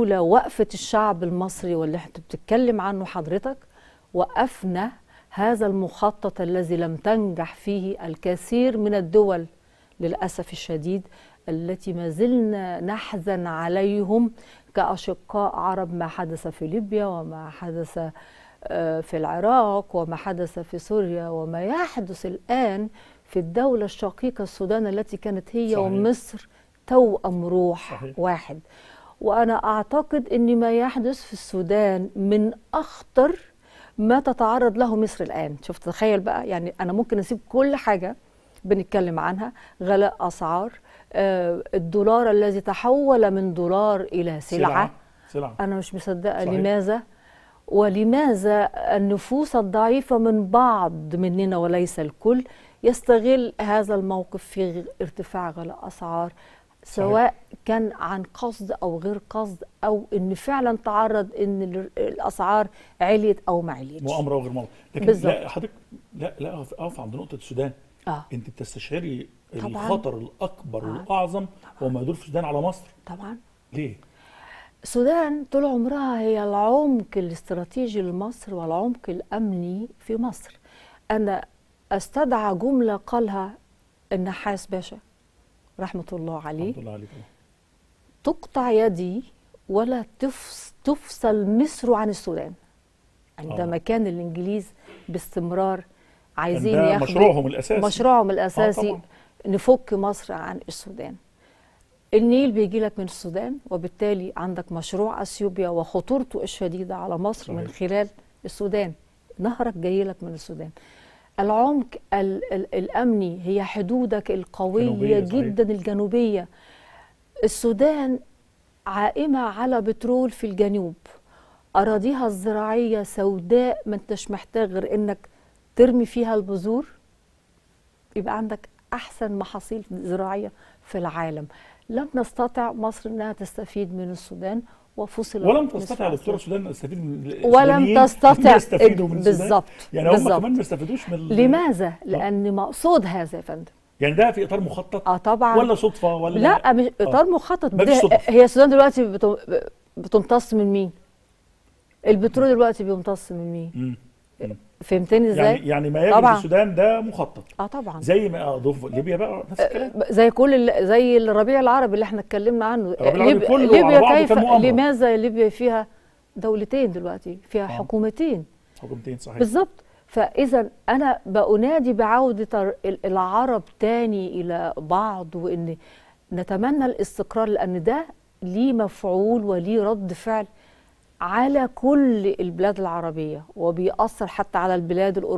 لولا وقفة الشعب المصري واللي انت بتتكلم عنه حضرتك وقفنا هذا المخطط الذي لم تنجح فيه الكثير من الدول للأسف الشديد التي ما زلنا نحزن عليهم كأشقاء عرب ما حدث في ليبيا وما حدث آه، في العراق وما حدث في سوريا وما يحدث الآن في الدولة الشقيقة السودان التي كانت هي صحيح. ومصر توأم روح صحيح. واحد وأنا أعتقد أن ما يحدث في السودان من أخطر ما تتعرض له مصر الآن شفت تخيل بقى يعني أنا ممكن أسيب كل حاجة بنتكلم عنها غلاء أسعار آه، الدولار الذي تحول من دولار إلى سلعة, سلعة. سلعة. أنا مش مصدقة صحيح. لماذا ولماذا النفوس الضعيفة من بعض مننا وليس الكل يستغل هذا الموقف في ارتفاع غلاء أسعار سواء كان عن قصد او غير قصد او ان فعلا تعرض ان الاسعار عليت او ما عليتش مؤامره او غير مؤامره لكن بالزبط. لا حضرتك لا لا اقف عند نقطه السودان آه. انت بتستشعري طبعاً. الخطر الاكبر آه. والاعظم هو ما يدور في السودان على مصر طبعا ليه السودان طول عمرها هي العمق الاستراتيجي لمصر والعمق الامني في مصر انا استدعى جمله قالها النحاس باشا رحمة الله عليه رحمة الله عليه تقطع يدي ولا تفصل مصر عن السودان عندما آه. كان الإنجليز باستمرار عايزين ياخدوا مشروعهم الأساسي مشروعهم آه، الأساسي آه نفك مصر عن السودان النيل بيجي لك من السودان وبالتالي عندك مشروع اثيوبيا وخطورته الشديده على مصر صحيح. من خلال السودان نهرك جاي لك من السودان العمق الامني هي حدودك القويه جدا صحيح. الجنوبيه السودان عائمه على بترول في الجنوب اراضيها الزراعيه سوداء ما انتش محتاج غير انك ترمي فيها البذور يبقى عندك احسن محاصيل زراعيه في العالم لم نستطع مصر انها تستفيد من السودان وفصل ولم تستطع دكتور السودان ان تستفيد من ولم تستطع بالظبط يعني هم كمان ما استفادوش من لماذا؟ آه. لان مقصود هذا يا فندم يعني ده في اطار مخطط اه طبعا ولا صدفه ولا لا مش آه. اطار آه. مخطط هي السودان دلوقتي بتمتص من مين؟ البترول دلوقتي بيمتص من مين؟ فهمتني يعني ازاي؟ يعني يعني ما يجري في السودان ده مخطط اه طبعا زي ما اضف آه، ليبيا بقى نفس الكلام آه، زي كل ال... زي الربيع العربي اللي احنا اتكلمنا عنه الربيع العربي ليب... كله ليبيا كيف لماذا ليبيا فيها دولتين دلوقتي فيها آه. حكومتين حكومتين صحيح بالظبط فاذا انا بأنادي بعوده العرب تاني الى بعض وان نتمنى الاستقرار لان ده ليه مفعول وليه رد فعل على كل البلاد العربية وبيأثر حتى على البلاد الأوروبية